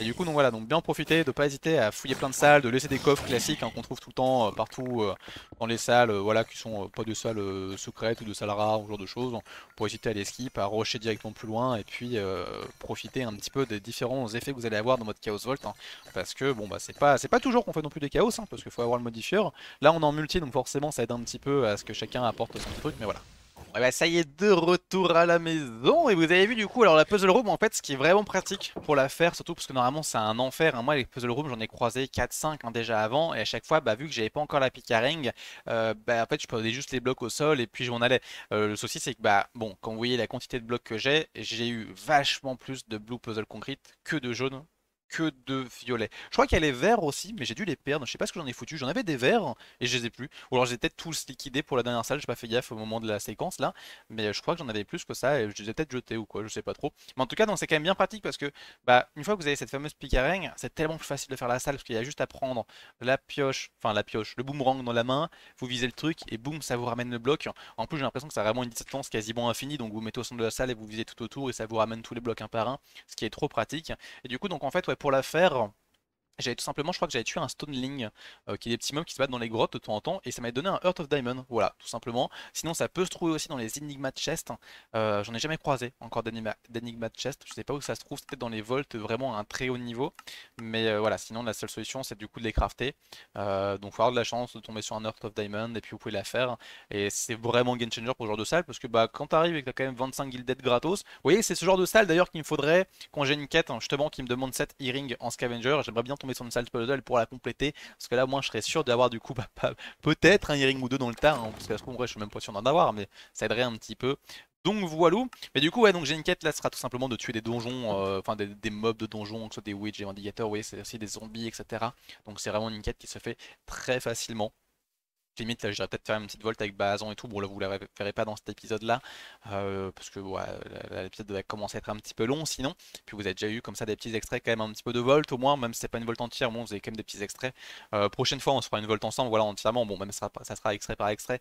et du coup donc voilà, donc bien profiter, de pas hésiter à fouiller plein de salles, de laisser des coffres classiques hein, qu'on trouve tout le temps euh, partout euh, dans les salles, voilà qui sont pas de salles secrètes ou de salles rares, ou ce genre de choses, pour hésiter à les skip, à rusher directement plus loin et puis profiter un petit peu des différents effets que vous allez avoir dans votre Chaos vault hein, parce que bon bah c'est pas c'est pas toujours qu'on fait non plus des Chaos, hein, parce qu'il faut avoir le modifieur. Là on est en multi donc forcément ça aide un petit peu à ce que chacun apporte son truc, mais voilà. Et eh ben, ça y est, de retour à la maison Et vous avez vu du coup, alors la puzzle room en fait, ce qui est vraiment pratique pour la faire Surtout parce que normalement c'est un enfer, hein. moi les puzzle room j'en ai croisé 4-5 hein, déjà avant Et à chaque fois, bah vu que j'avais pas encore la pickering euh, Bah en fait je posais juste les blocs au sol et puis j'en allais euh, Le souci c'est que bah bon, quand vous voyez la quantité de blocs que j'ai J'ai eu vachement plus de blue puzzle concrete que de jaune que de violet. Je crois qu'il y a les verts aussi, mais j'ai dû les perdre. Je sais pas ce que j'en ai foutu. J'en avais des verts et je les ai plus. Ou alors j'ai peut-être tous liquidés pour la dernière salle. J'ai pas fait gaffe au moment de la séquence là. Mais je crois que j'en avais plus que ça et je les ai peut-être jetés ou quoi. Je sais pas trop. Mais en tout cas, c'est quand même bien pratique parce que bah une fois que vous avez cette fameuse picaregne c'est tellement plus facile de faire la salle parce qu'il y a juste à prendre la pioche, enfin la pioche, le boomerang dans la main. Vous visez le truc et boum, ça vous ramène le bloc. En plus, j'ai l'impression que ça a vraiment une distance quasiment infinie. Donc vous mettez au centre de la salle et vous visez tout autour et ça vous ramène tous les blocs un par un, ce qui est trop pratique. Et du coup, donc en fait, pour la faire. J'avais tout simplement, je crois que j'avais tué un Stoneling, euh, qui est des petits mobs qui se battent dans les grottes de temps en temps, et ça m'avait donné un earth of Diamond, voilà, tout simplement. Sinon, ça peut se trouver aussi dans les Enigma Chest. Euh, j'en ai jamais croisé encore d'Enigma Chest, je sais pas où ça se trouve, peut-être dans les vaults vraiment à un très haut niveau. Mais euh, voilà, sinon, la seule solution, c'est du coup de les crafter. donc, faut avoir de la chance de tomber sur un earth of Diamond, et puis vous pouvez la faire. Et c'est vraiment game changer pour ce genre de salle, parce que bah, quand t'arrives et que t'as quand même 25 guildettes gratos, vous voyez, c'est ce genre de salle d'ailleurs qu'il me faudrait quand j'ai une quête, hein, justement, qui me demande cette e-ring en scavenger, j'aimerais bien tomber son de puzzle pour la compléter. Parce que là, moi, je serais sûr d'avoir du coup bah, peut-être un Earring ou deux dans le tas. Hein, parce que là, je suis même pas sûr d'en avoir, mais ça aiderait un petit peu. Donc voilà. Mais du coup, ouais, donc j'ai une quête là, ce sera tout simplement de tuer des donjons, euh, enfin des, mobs de donjons, que ce soit des witches, des vendicateurs, oui, c'est aussi des zombies, etc. Donc c'est vraiment une quête qui se fait très facilement limite, dirais peut-être faire une petite volte avec Bazan et tout. Bon, là, vous ne la verrez pas dans cet épisode-là, euh, parce que l'épisode devait commencer à être un petit peu long sinon. Puis vous avez déjà eu comme ça des petits extraits, quand même, un petit peu de volte au moins, même si c'est pas une volte entière, bon, vous avez quand même des petits extraits. Euh, prochaine fois, on se fera une volte ensemble, voilà, entièrement. Bon, même ça, ça sera extrait par extrait,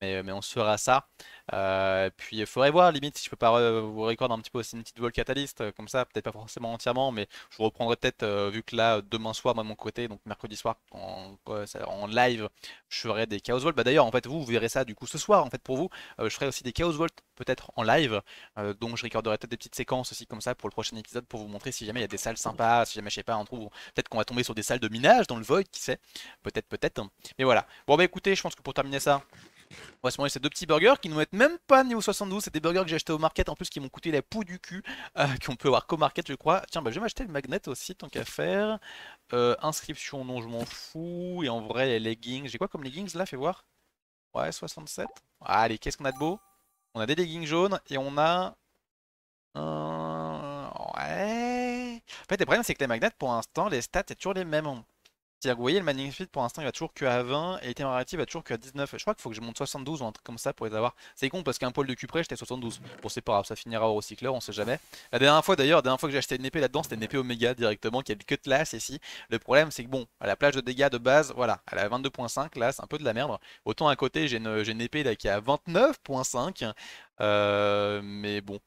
mais, mais on sera ça. Euh, puis il faudrait voir, limite, si je peux pas vous recorder un petit peu aussi une petite vol catalyst, euh, comme ça, peut-être pas forcément entièrement, mais je vous reprendrai peut-être, euh, vu que là, demain soir, moi de mon côté, donc mercredi soir, en, en live, je ferai des Chaos Vault. Bah, D'ailleurs, en fait, vous, vous verrez ça du coup ce soir, en fait, pour vous, je ferai aussi des Chaos Vault, peut-être en live, donc je recorderai peut-être des petites séquences aussi, comme ça, pour le prochain épisode, pour vous montrer si jamais il y a des salles sympas, si jamais, je sais pas, on trouve, peut-être qu'on va tomber sur des salles de minage dans le Void, qui sait, peut-être, peut-être. Hein. Mais voilà. Bon, bah écoutez, je pense que pour terminer ça, on va se ces deux petits burgers qui ne mettent même pas niveau 72. C'est des burgers que j'ai acheté au market en plus qui m'ont coûté la peau du cul. Euh, qu'on peut avoir qu'au market, je crois. Tiens, bah, je vais m'acheter le magnet aussi, tant qu'à faire. Euh, inscription, non, je m'en fous. Et en vrai, les leggings. J'ai quoi comme leggings là Fais voir. Ouais, 67. Allez, qu'est-ce qu'on a de beau On a des leggings jaunes et on a. Ouais. En fait, le problème, c'est que les magnets, pour l'instant, les stats, sont toujours les mêmes cest vous voyez, le Manning Speed pour l'instant il va toujours que à 20 et le Temerati va toujours que à 19. Je crois qu'il faut que je monte 72 ou un truc comme ça pour les avoir. C'est con parce qu'un poil de cupré près j'étais 72. Bon, c'est pas grave, ça finira au recycleur, on sait jamais. La dernière fois d'ailleurs, la dernière fois que j'ai acheté une épée là-dedans, c'était une épée oméga directement qui a que de ici. Le problème c'est que bon, à la plage de dégâts de base, voilà, elle a 22.5 là, c'est un peu de la merde. Autant à côté, j'ai une, une, épée là qui a 29.5. Euh, mais bon,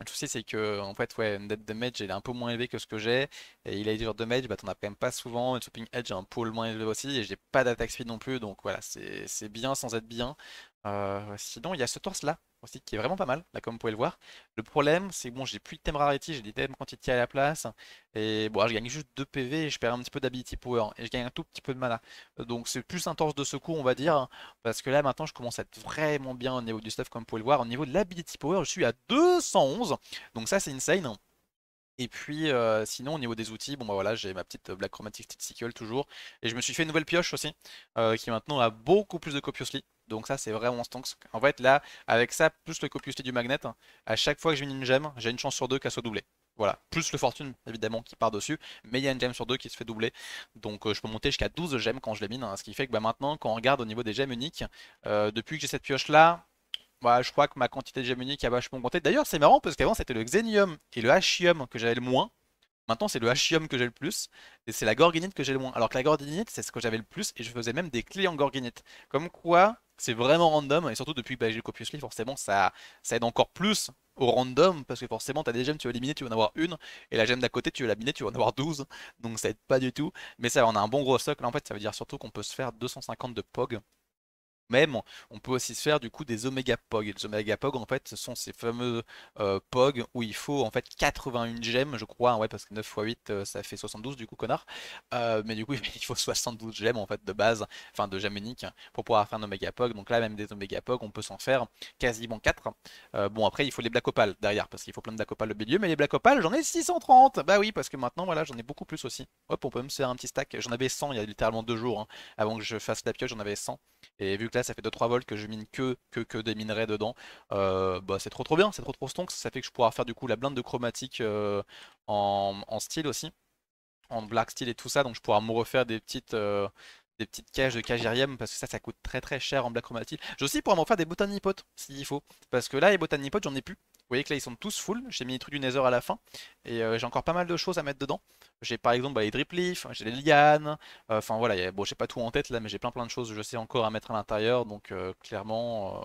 le souci, c'est que, en fait, ouais, une dette de Mage, elle est un peu moins élevée que ce que j'ai. Et il a genre de Mage, bah, t'en as quand même pas souvent. Une shopping Edge, j'ai un pool moins élevé aussi. Et j'ai pas d'attaque speed non plus. Donc voilà, c'est bien sans être bien. Euh, sinon, il y a ce torse là qui est vraiment pas mal, là comme vous pouvez le voir. Le problème c'est bon j'ai plus de thème rarity, j'ai des thèmes quantité à la place, et bon je gagne juste 2 PV et je perds un petit peu d'ability power, et je gagne un tout petit peu de mana. Donc c'est plus intense de secours on va dire, parce que là maintenant je commence à être vraiment bien au niveau du stuff comme vous pouvez le voir. Au niveau de l'ability power je suis à 211, donc ça c'est insane. Et puis euh, sinon au niveau des outils, bon bah voilà, j'ai ma petite Black Chromatic Sequel toujours. Et je me suis fait une nouvelle pioche aussi, euh, qui maintenant a beaucoup plus de copiously. Donc ça, c'est vraiment stank. En fait, là, avec ça, plus le copiosité du magnet, hein, à chaque fois que je mine une gemme, j'ai une chance sur deux qu'elle soit doublée. Voilà, plus le fortune évidemment qui part dessus, mais il y a une gemme sur deux qui se fait doubler. Donc euh, je peux monter jusqu'à 12 gemmes quand je les mine. Hein, ce qui fait que bah, maintenant, quand on regarde au niveau des gemmes uniques, euh, depuis que j'ai cette pioche là, bah, je crois que ma quantité de gemmes uniques a vachement augmenter, D'ailleurs, c'est marrant parce qu'avant c'était le xénium et le hachium que j'avais le moins. Maintenant, c'est le hachium que j'ai le plus, et c'est la gorgonite que j'ai le moins. Alors que la Gorgonite c'est ce que j'avais le plus, et je faisais même des clés en gorgonite. Comme quoi, c'est vraiment random, et surtout depuis que j'ai j'ai le forcément ça, ça aide encore plus au random, parce que forcément t'as des gemmes, tu vas éliminer, tu vas en avoir une, et la gemme d'à côté, tu vas l'éliminer tu vas en avoir 12, donc ça aide pas du tout. Mais ça, on a un bon gros socle en fait, ça veut dire surtout qu'on peut se faire 250 de POG même, on peut aussi se faire du coup des oméga pog. Les oméga pog, en fait, ce sont ces fameux euh, pog où il faut en fait 81 gemmes, je crois, ouais, parce que 9 x 8, ça fait 72 du coup, connard. Euh, mais du coup, il faut 72 gemmes en fait de base, enfin de gemmes uniques pour pouvoir faire un oméga pog. Donc là, même des oméga pog, on peut s'en faire quasiment 4. Euh, bon, après, il faut les black Opal derrière, parce qu'il faut plein de black Opal au milieu, mais les black Opal, j'en ai 630. Bah oui, parce que maintenant, voilà, j'en ai beaucoup plus aussi. Hop, on peut me faire un petit stack. J'en avais 100 il y a littéralement deux jours, hein. avant que je fasse la pioche, j'en avais 100. Et vu que là, ça fait 2-3 volts que je mine que, que, que des minerais dedans. Euh, bah, c'est trop trop bien, c'est trop trop stonk. Ça fait que je pourrais faire du coup la blinde de chromatique euh, en, en, style aussi, en black style et tout ça. Donc je pourrais me refaire des petites. Euh, des petites cages de cagérium parce que ça ça coûte très très cher en black chromatique. J'ai aussi pour m'en faire des botanipotes s'il faut parce que là les botanipotes j'en ai plus vous voyez que là ils sont tous full, j'ai mis les trucs du Nether à la fin, et euh, j'ai encore pas mal de choses à mettre dedans. J'ai par exemple bah, les drip leaf, j'ai les lianes, euh, enfin voilà, bon j'ai pas tout en tête là, mais j'ai plein plein de choses je sais encore à mettre à l'intérieur, donc euh, clairement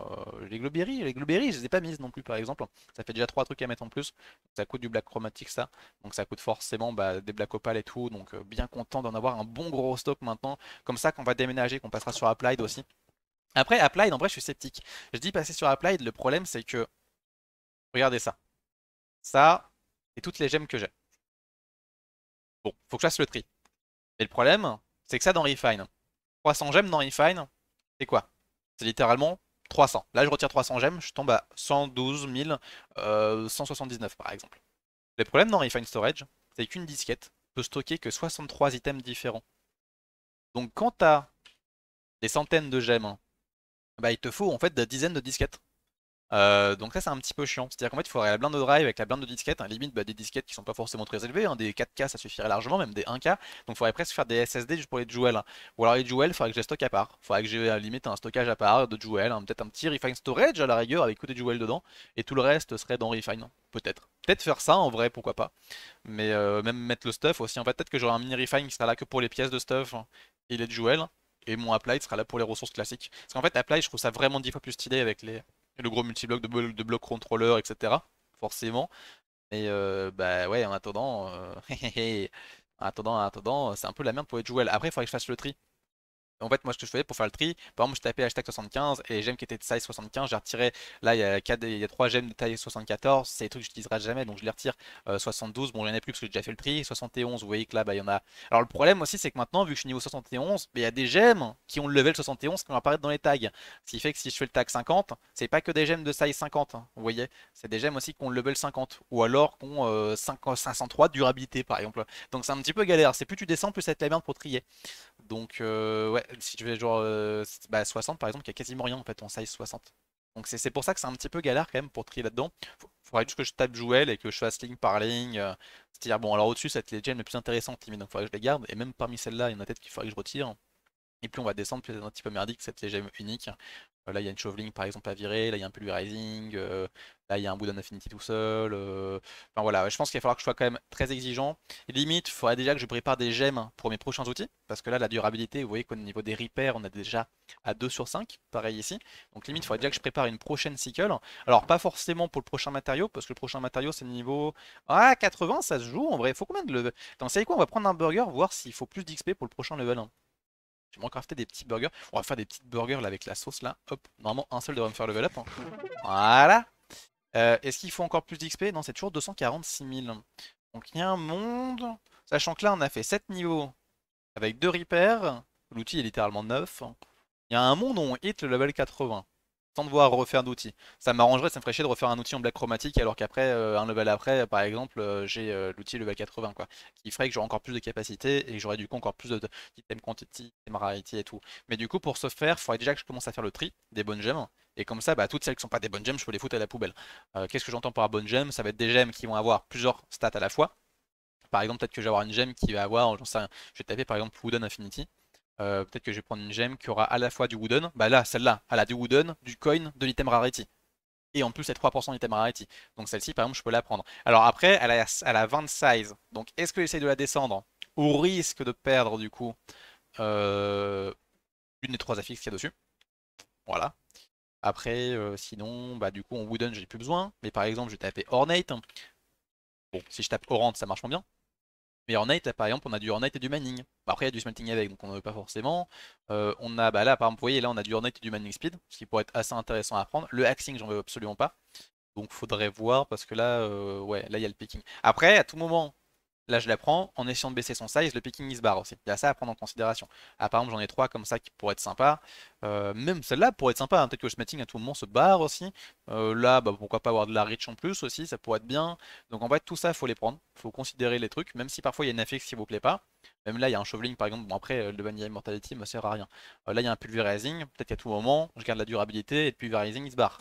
les globeries, les globeries, je les ai pas mises non plus par exemple, ça fait déjà trois trucs à mettre en plus, ça coûte du black chromatic ça, donc ça coûte forcément bah, des black opal et tout, donc bien content d'en avoir un bon gros stock maintenant, comme ça qu'on va déménager, qu'on passera sur Applied aussi. Après Applied en vrai je suis sceptique, je dis passer sur Applied, le problème c'est que Regardez ça. Ça, et toutes les gemmes que j'ai. Bon, faut que je fasse le tri. Mais le problème, c'est que ça dans Refine. 300 gemmes dans Refine, c'est quoi C'est littéralement 300. Là, je retire 300 gemmes, je tombe à 112 179 euh, par exemple. Le problème dans Refine Storage, c'est qu'une disquette peut stocker que 63 items différents. Donc quand t'as des centaines de gemmes, bah, il te faut en fait des dizaines de disquettes euh, donc ça c'est un petit peu chiant, c'est-à-dire qu'en fait il faudrait la blinde de drive avec la blinde de disquette, hein, limite bah, des disquettes qui sont pas forcément très élevées, hein. des 4K ça suffirait largement, même des 1K, donc il faudrait presque faire des SSD juste pour les jewels hein. ou alors les jewels il faudrait que je les stocke à part, il faudrait que j'ai limite un stockage à part de jewels, peut-être un petit Refine Storage à la rigueur avec des jewels dedans, et tout le reste serait dans Refine, peut-être. Peut-être faire ça en vrai, pourquoi pas, mais euh, même mettre le stuff aussi, en fait peut-être que j'aurai un mini Refine qui sera là que pour les pièces de stuff et les jewels et mon Apply sera là pour les ressources classiques, parce qu'en fait Apply je trouve ça vraiment 10 fois plus stylé avec les le gros multi de, de bloc contrôleur, etc. Forcément. Mais euh, bah ouais, en attendant, euh, en attendant, attendant, c'est un peu la merde pour être joué. Après, il faudrait que je fasse le tri. En fait, moi, ce que je faisais pour faire le tri, par exemple, je tapais hashtag 75 et les gemmes qui étaient de taille 75, j'ai retiré Là, il y, a 3 gemmes de taille 74, c'est des trucs que je n'utiliserai jamais, donc je les retire. 72, euh, bon, il n'y en a plus parce que j'ai déjà fait le tri. 71, vous voyez que là, bah, il y en a. Alors, le problème aussi, c'est que maintenant, vu que je suis niveau 71, bah, il y a des gemmes qui ont le level 71 qui vont apparaître dans les tags. Ce qui fait que si je fais le tag 50, c'est pas que des gemmes de taille 50, hein, vous voyez. C'est des gemmes aussi qui ont le level 50 ou alors qui ont 503 euh, euh, durabilité, par exemple. Donc, c'est un petit peu galère. C'est plus tu descends, plus ça te la merde pour trier. Donc, ouais si tu fais genre 60 euh, bah, par exemple, il y a quasiment rien en fait en size 60. Donc c'est pour ça que c'est un petit peu galère quand même pour trier là-dedans. Faudrait juste que je tape Jouel et que je fasse ligne par ligne. Euh, c'est-à-dire, bon, alors au-dessus, ça va être les plus intéressante limite, donc faudrait que je les garde. Et même parmi celles-là, il y en a peut-être qu'il faudrait que je retire. Et puis on va descendre, plus c'est un petit peu merdique, cette les unique. Euh, là, il y a une chauveling par exemple à virer, là, il y a un peu Rising, Là, il y a un bout d'un Infinity tout seul. Euh, enfin voilà, je pense qu'il va falloir que je sois quand même très exigeant. limite, il faudrait déjà que je prépare des gemmes pour mes prochains outils. Parce que là, la durabilité, vous voyez qu'au niveau des repairs, on est déjà à 2 sur 5. Pareil ici. Donc limite, il faudrait déjà que je prépare une prochaine cycle. Alors, pas forcément pour le prochain matériau, parce que le prochain matériau, c'est le niveau. Ah, 80, ça se joue en vrai. il Faut combien de level Attends, quoi On va prendre un burger, voir s'il faut plus d'XP pour le prochain level 1. Hein. Je vais me crafter des petits burgers. On va faire des petits burgers là avec la sauce là. Hop, normalement un seul devrait me faire level up. Hein. Voilà. Euh, est-ce qu'il faut encore plus d'XP Non, c'est toujours 246 000. Donc il y a un monde. Sachant que là, on a fait 7 niveaux avec 2 repairs. L'outil est littéralement neuf. Il y a un monde où on hit le level 80 devoir de voir refaire d'outils. Ça m'arrangerait, ça me ferait chier de refaire un outil en black chromatique alors qu'après, euh, un level après, par exemple, euh, j'ai euh, l'outil level 80, quoi. Qui ferait que j'aurais encore plus de capacité et j'aurais du coup encore plus de item quantity, item rarity et tout. Mais du coup, pour ce faire, il faudrait déjà que je commence à faire le tri des bonnes gemmes. Et comme ça, bah, toutes celles qui sont pas des bonnes gemmes, je peux les foutre à la poubelle. Qu'est-ce que j'entends par bonnes gemmes Ça va être des gemmes qui vont avoir plusieurs stats à la fois. Par exemple, peut-être que je avoir une gemme qui va avoir, j'en sais rien, je vais taper par exemple Wooden Infinity. Euh, peut-être que je vais prendre une gemme qui aura à la fois du wooden. Bah là, celle-là, elle a du wooden, du coin, de l'item rarity. Et en plus, elle 3% d'item rarity. Donc celle-ci, par exemple, je peux la prendre. Alors après, elle a, elle a 20 size. Donc est-ce que j'essaye de la descendre Au risque de perdre, du coup, euh, une des trois affixes qu'il y a dessus. Voilà. Après, euh, sinon, bah du coup, en wooden, j'ai plus besoin. Mais par exemple, je vais taper ornate. Bon, si je tape orange, ça marche bien. Mais là, par exemple, on a du Ornate et du Manning. Bah, après, il y a du Smelting avec, donc on n'en veut pas forcément. Euh, on a, bah là, par exemple, vous voyez, là, on a du Ornate et du Manning Speed, ce qui pourrait être assez intéressant à prendre. Le Axing, j'en veux absolument pas. Donc faudrait voir, parce que là, euh, ouais, là, il y a le picking. Après, à tout moment, Là, je la prends. En essayant de baisser son size, le picking is barre aussi. Il y a ça à prendre en considération. Ah, par exemple, j'en ai trois comme ça qui pourraient être sympas. Euh, même celle-là pourrait être sympa. Hein. Peut-être que le smatting à tout moment se barre aussi. Euh, là, bah, pourquoi pas avoir de la reach en plus aussi. Ça pourrait être bien. Donc en fait, tout ça, il faut les prendre. il faut considérer les trucs. Même si parfois il y a une affixe qui vous plaît pas. Même là, il y a un shoveling par exemple. Bon, après, euh, le Banya Immortality me bah, sert à rien. là, il y a un pulverizing. Peut-être qu'à tout moment, je garde la durabilité et le pulverizing il se barre.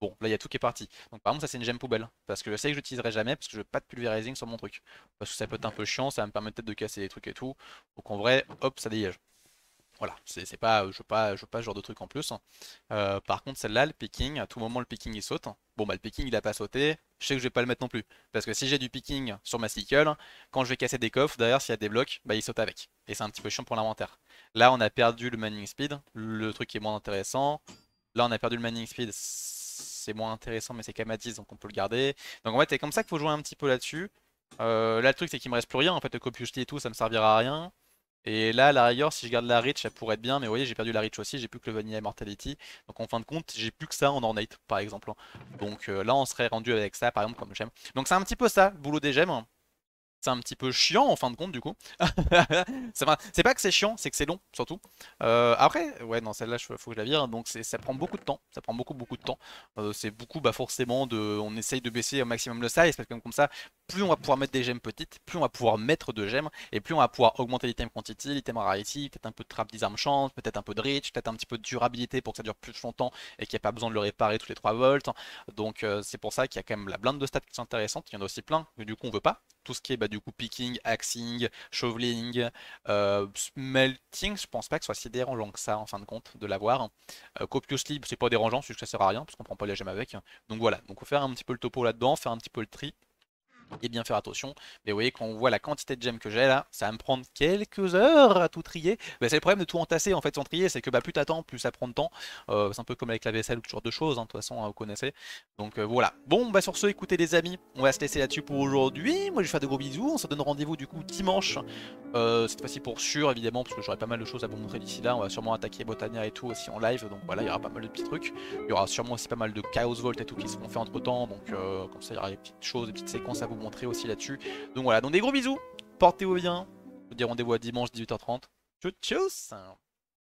Bon, là, il y a tout qui est parti. Donc, par exemple, ça, c'est une gemme poubelle. Parce que je sais que je l'utiliserai jamais, parce que je veux pas de pulverizing sur mon truc. Parce que ça peut être un peu chiant, ça me permet peut-être de casser des trucs et tout. Donc, en vrai, hop, ça dégage. Voilà, c'est pas, je veux pas, je veux pas ce genre de truc en plus. Euh, par contre, celle-là, le picking, à tout moment, le picking il saute. Bon, bah, le picking il a pas sauté. Je sais que je vais pas le mettre non plus. Parce que si j'ai du picking sur ma cycle, quand je vais casser des coffres, derrière, s'il y a des blocs, bah, il saute avec. Et c'est un petit peu chiant pour l'inventaire. Là, on a perdu le mining speed, le truc qui est moins intéressant. Là, on a perdu le mining speed, c'est moins intéressant, mais c'est quand donc on peut le garder. Donc en fait, c'est comme ça qu'il faut jouer un petit peu là-dessus. Euh, là, le truc, c'est qu'il me reste plus rien. En fait, le copiously et tout, ça me servira à rien. Et là, à la rigueur, si je garde la reach, ça pourrait être bien. Mais vous voyez, j'ai perdu la reach aussi. J'ai plus que le Vanilla Immortality. Donc en fin de compte, j'ai plus que ça en ornate, par exemple. Donc euh, là, on serait rendu avec ça, par exemple, comme j'aime. Donc c'est un petit peu ça, le boulot des gemmes c'est un petit peu chiant en fin de compte du coup. c'est pas que c'est chiant, c'est que c'est long surtout. Euh, après, ouais non celle-là faut que je la vire, donc ça prend beaucoup de temps, ça prend beaucoup beaucoup de temps. Euh, c'est beaucoup bah forcément de, on essaye de baisser au maximum le size parce que comme ça, plus on va pouvoir mettre des gemmes petites, plus on va pouvoir mettre de gemmes et plus on va pouvoir augmenter l'item quantity, l'item rarity, peut-être un peu de trap armes chance, peut-être un peu de reach, peut-être un petit peu de durabilité pour que ça dure plus longtemps et qu'il n'y a pas besoin de le réparer tous les 3 volts. Donc euh, c'est pour ça qu'il y a quand même la blinde de stats qui sont intéressantes, il y en a aussi plein mais du coup on veut pas tout ce qui est bah, du coup picking, axing, shoveling, euh, smelting melting, je pense pas que ce soit si dérangeant que ça en fin de compte de l'avoir. Euh, copiously, c'est pas dérangeant, c'est que ça sert à rien parce qu'on prend pas les gemmes avec. Donc voilà, donc faut faire un petit peu le topo là-dedans, faire un petit peu le tri et bien faire attention. Mais vous voyez, quand on voit la quantité de gemmes que j'ai là, ça va me prendre quelques heures à tout trier. Bah, c'est le problème de tout entasser en fait sans trier, c'est que bah, plus t'attends, plus ça prend de temps. Euh, c'est un peu comme avec la vaisselle ou ce genre de choses, hein, de toute façon, à hein, vous connaissez. Donc euh, voilà. Bon, bah sur ce, écoutez les amis, on va se laisser là-dessus pour aujourd'hui. Moi, je vais faire de gros bisous. On se donne rendez-vous du coup dimanche, euh, cette fois-ci pour sûr, évidemment, parce que j'aurai pas mal de choses à vous montrer d'ici là. On va sûrement attaquer Botania et tout aussi en live, donc voilà, il y aura pas mal de petits trucs. Il y aura sûrement aussi pas mal de Chaos Vault et tout qui seront faits entre temps, donc comme ça, il y aura des petites choses, des petites séquences à vous montrer aussi là-dessus. Donc voilà, donc des gros bisous, portez-vous bien. Je vous dis rendez-vous à dimanche 18h30. Tchuss